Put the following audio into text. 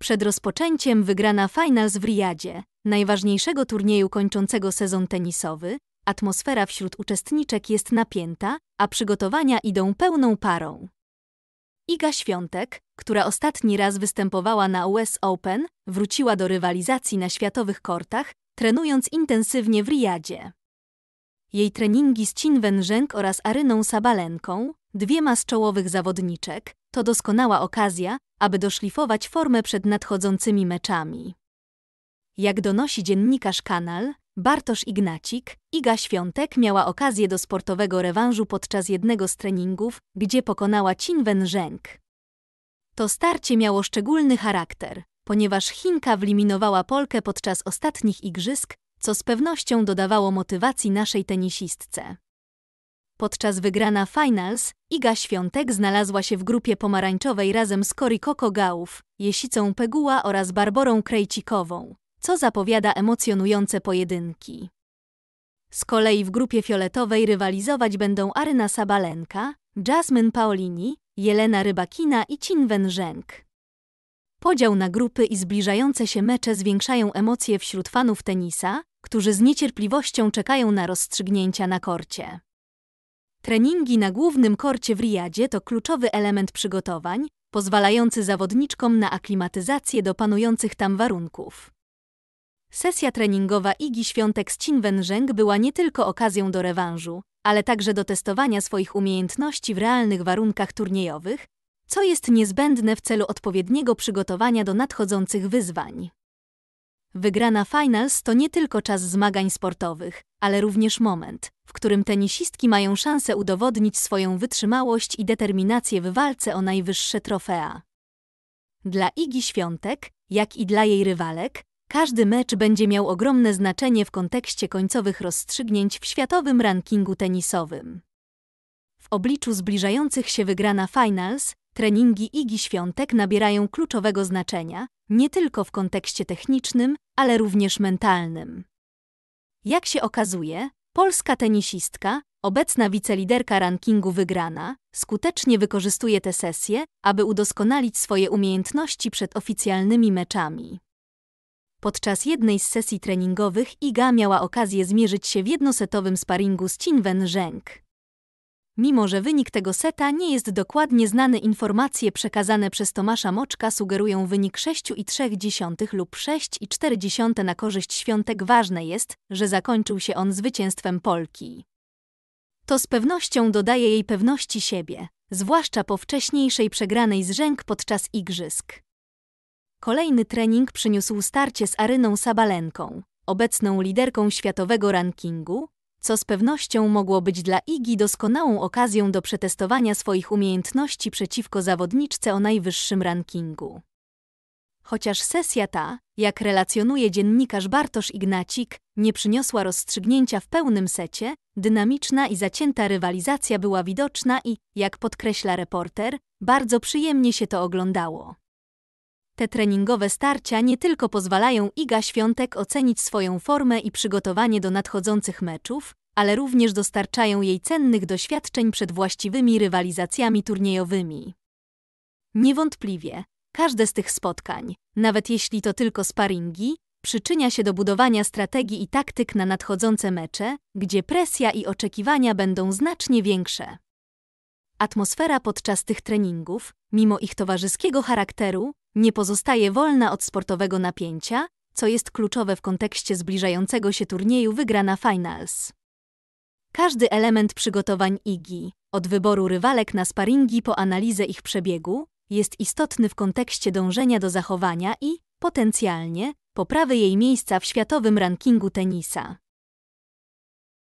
Przed rozpoczęciem wygrana finals w Riyadzie, najważniejszego turnieju kończącego sezon tenisowy, atmosfera wśród uczestniczek jest napięta, a przygotowania idą pełną parą. Iga Świątek, która ostatni raz występowała na US Open, wróciła do rywalizacji na światowych kortach, trenując intensywnie w Riyadzie. Jej treningi z Chin Wenżenk oraz Aryną Sabalenką, dwiema z czołowych zawodniczek, to doskonała okazja, aby doszlifować formę przed nadchodzącymi meczami. Jak donosi dziennikarz Kanal, Bartosz Ignacik, Iga Świątek miała okazję do sportowego rewanżu podczas jednego z treningów, gdzie pokonała Chin Wenżeng. To starcie miało szczególny charakter, ponieważ Chinka wyliminowała Polkę podczas ostatnich igrzysk, co z pewnością dodawało motywacji naszej tenisistce. Podczas wygrana finals, Iga Świątek znalazła się w grupie pomarańczowej razem z Korikoko Gałów, Jesicą Peguła oraz Barborą Krejcikową, co zapowiada emocjonujące pojedynki. Z kolei w grupie fioletowej rywalizować będą Aryna Sabalenka, Jasmine Paolini, Jelena Rybakina i Chin Zheng. Podział na grupy i zbliżające się mecze zwiększają emocje wśród fanów tenisa, którzy z niecierpliwością czekają na rozstrzygnięcia na korcie. Treningi na głównym korcie w Riyadzie to kluczowy element przygotowań, pozwalający zawodniczkom na aklimatyzację do panujących tam warunków. Sesja treningowa Igi Świątek z Cinwenżeng była nie tylko okazją do rewanżu, ale także do testowania swoich umiejętności w realnych warunkach turniejowych, co jest niezbędne w celu odpowiedniego przygotowania do nadchodzących wyzwań. Wygrana finals to nie tylko czas zmagań sportowych, ale również moment, w którym tenisistki mają szansę udowodnić swoją wytrzymałość i determinację w walce o najwyższe trofea. Dla Igi Świątek, jak i dla jej rywalek, każdy mecz będzie miał ogromne znaczenie w kontekście końcowych rozstrzygnięć w światowym rankingu tenisowym. W obliczu zbliżających się wygrana finals, treningi Igi Świątek nabierają kluczowego znaczenia, nie tylko w kontekście technicznym, ale również mentalnym. Jak się okazuje, polska tenisistka, obecna wiceliderka rankingu wygrana, skutecznie wykorzystuje te sesje, aby udoskonalić swoje umiejętności przed oficjalnymi meczami. Podczas jednej z sesji treningowych Iga miała okazję zmierzyć się w jednosetowym sparingu z Qin Zheng. Mimo, że wynik tego seta nie jest dokładnie znany, informacje przekazane przez Tomasza Moczka sugerują wynik 6,3 lub 6,4 na korzyść świątek. Ważne jest, że zakończył się on zwycięstwem Polki. To z pewnością dodaje jej pewności siebie, zwłaszcza po wcześniejszej przegranej z Rzęk podczas igrzysk. Kolejny trening przyniósł starcie z Aryną Sabalenką, obecną liderką światowego rankingu, co z pewnością mogło być dla Igi doskonałą okazją do przetestowania swoich umiejętności przeciwko zawodniczce o najwyższym rankingu. Chociaż sesja ta, jak relacjonuje dziennikarz Bartosz Ignacik, nie przyniosła rozstrzygnięcia w pełnym secie, dynamiczna i zacięta rywalizacja była widoczna i, jak podkreśla reporter, bardzo przyjemnie się to oglądało. Te treningowe starcia nie tylko pozwalają Iga Świątek ocenić swoją formę i przygotowanie do nadchodzących meczów, ale również dostarczają jej cennych doświadczeń przed właściwymi rywalizacjami turniejowymi. Niewątpliwie, każde z tych spotkań, nawet jeśli to tylko sparingi, przyczynia się do budowania strategii i taktyk na nadchodzące mecze, gdzie presja i oczekiwania będą znacznie większe. Atmosfera podczas tych treningów, mimo ich towarzyskiego charakteru, nie pozostaje wolna od sportowego napięcia, co jest kluczowe w kontekście zbliżającego się turnieju wygrana finals. Każdy element przygotowań IGI, od wyboru rywalek na sparingi po analizę ich przebiegu, jest istotny w kontekście dążenia do zachowania i, potencjalnie, poprawy jej miejsca w światowym rankingu tenisa.